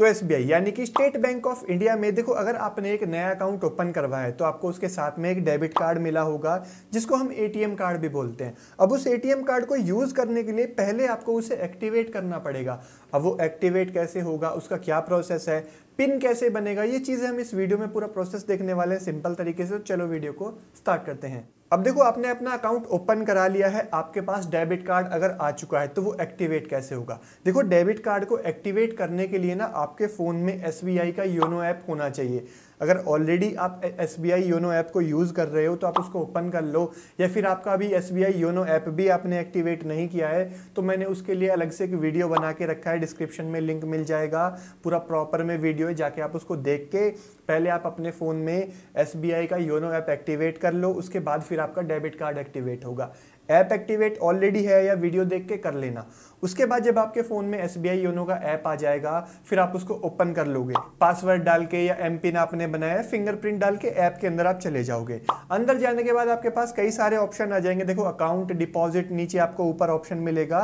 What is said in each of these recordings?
तो एस यानी कि स्टेट बैंक ऑफ इंडिया में देखो अगर आपने एक नया अकाउंट ओपन करवाया है तो आपको उसके साथ में एक डेबिट कार्ड मिला होगा जिसको हम ए कार्ड भी बोलते हैं अब उस ए कार्ड को यूज़ करने के लिए पहले आपको उसे एक्टिवेट करना पड़ेगा अब वो एक्टिवेट कैसे होगा उसका क्या प्रोसेस है पिन कैसे बनेगा ये चीज़ें हम इस वीडियो में पूरा प्रोसेस देखने वाले हैं सिंपल तरीके से तो चलो वीडियो को स्टार्ट करते हैं अब देखो आपने अपना अकाउंट ओपन करा लिया है आपके पास डेबिट कार्ड अगर आ चुका है तो वो एक्टिवेट कैसे होगा देखो डेबिट कार्ड को एक्टिवेट करने के लिए ना आपके फ़ोन में एस का योनो ऐप होना चाहिए अगर ऑलरेडी आप S B I YONO app को यूज़ कर रहे हो तो आप उसको ओपन कर लो या फिर आपका अभी S B I YONO app भी आपने एक्टिवेट नहीं किया है तो मैंने उसके लिए अलग से एक वीडियो बना के रखा है डिस्क्रिप्शन में लिंक मिल जाएगा पूरा प्रॉपर में वीडियो है जाके आप उसको देख के पहले आप अपने फ़ोन में एस बी आई का योनो ऐप एक्टिवेट कर लो उसके बाद फिर आपका डेबिट कार्ड एक्टिवेट होगा ऐप एक्टिवेट ऑलरेडी है या वीडियो देख के कर लेना उसके बाद जब आपके फ़ोन में एस बी आई योनो का ऐप आ जाएगा फिर आप उसको ओपन कर लोगे पासवर्ड डाल के या एम पिन आपने बनाया है फिंगरप्रिंट डाल के ऐप के अंदर आप चले जाओगे अंदर जाने के बाद आपके पास कई सारे ऑप्शन आ जाएंगे देखो अकाउंट डिपॉजिट नीचे आपको ऊपर ऑप्शन मिलेगा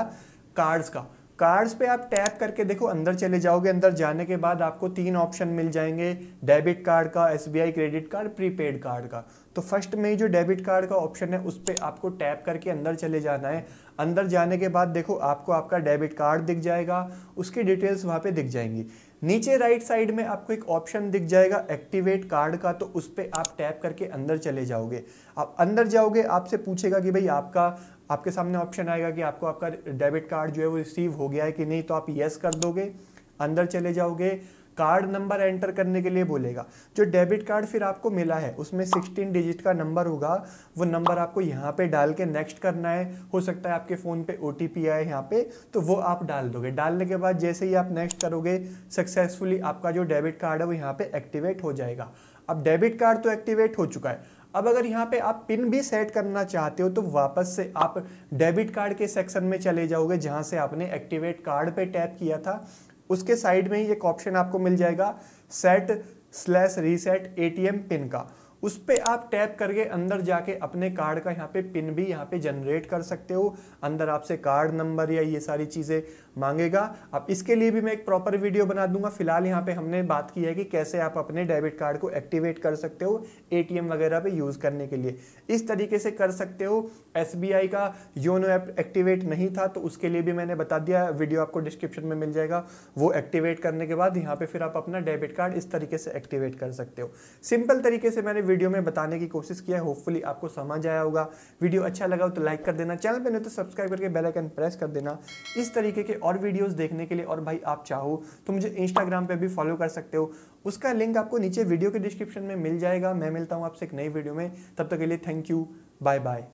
कार्ड्स का कार्ड्स पे आप टैप करके देखो अंदर चले जाओगे अंदर जाने के बाद आपको तीन ऑप्शन मिल जाएंगे डेबिट कार्ड का SBI credit card prepaid card का तो फर्स्ट में ही जो डेबिट कार्ड का ऑप्शन है उस पर आपको टैप करके अंदर चले जाना है अंदर जाने के बाद देखो आपको आपका डेबिट कार्ड दिख जाएगा उसकी डिटेल्स वहाँ पे दिख जाएंगी नीचे राइट साइड में आपको एक ऑप्शन दिख जाएगा एक्टिवेट कार्ड का तो उस पर आप टैप करके अंदर चले जाओगे आप अंदर जाओगे आपसे पूछेगा कि भाई आपका आपके सामने ऑप्शन आएगा कि आपको आपका डेबिट कार्ड जो है वो रिसीव हो गया है कि नहीं तो आप येस कर दोगे अंदर चले जाओगे कार्ड नंबर एंटर करने के लिए बोलेगा जो डेबिट कार्ड फिर आपको मिला है उसमें सिक्सटीन डिजिट का नंबर होगा वो नंबर आपको यहाँ पे डाल के नेक्स्ट करना है हो सकता है आपके फ़ोन पे ओ आए यहाँ पे तो वो आप डाल दोगे डालने के बाद जैसे ही आप नेक्स्ट करोगे सक्सेसफुली आपका जो डेबिट कार्ड है वो यहाँ पे एक्टिवेट हो जाएगा अब डेबिट कार्ड तो एक्टिवेट हो चुका है अब अगर यहाँ पे आप पिन भी सेट करना चाहते हो तो वापस से आप डेबिट कार्ड के सेक्शन में चले जाओगे जहाँ से आपने एक्टिवेट कार्ड पे टैप किया था उसके साइड में ही एक ऑप्शन आपको मिल जाएगा set slash reset ATM pin का उस पर आप टैप करके अंदर जाके अपने कार्ड का यहाँ पे पिन भी यहाँ पे जनरेट कर सकते हो अंदर आपसे कार्ड नंबर या ये सारी चीज़ें मांगेगा अब इसके लिए भी मैं एक प्रॉपर वीडियो बना दूंगा फिलहाल यहाँ पे हमने बात की है कि कैसे आप अपने डेबिट कार्ड को एक्टिवेट कर सकते हो ए वगैरह पे यूज़ करने के लिए इस तरीके से कर सकते हो एस का योनो ऐप एक्टिवेट नहीं था तो उसके लिए भी मैंने बता दिया वीडियो आपको डिस्क्रिप्शन में मिल जाएगा वो एक्टिवेट करने के बाद यहाँ पर फिर आप अपना डेबिट कार्ड इस तरीके से एक्टिवेट कर सकते हो सिंपल तरीके से मैंने वीडियो में बताने की कोशिश किया है होपफुली आपको समझ आया होगा वीडियो अच्छा लगा हो तो लाइक कर देना चैनल पर नहीं तो सब्सक्राइब करके बेल आइकन प्रेस कर देना इस तरीके के और वीडियोस देखने के लिए और भाई आप चाहो तो मुझे इंस्टाग्राम पे भी फॉलो कर सकते हो उसका लिंक आपको नीचे वीडियो के डिस्क्रिप्शन में मिल जाएगा मैं मिलता हूँ आपसे एक नई वीडियो में तब तक के लिए थैंक यू बाय बाय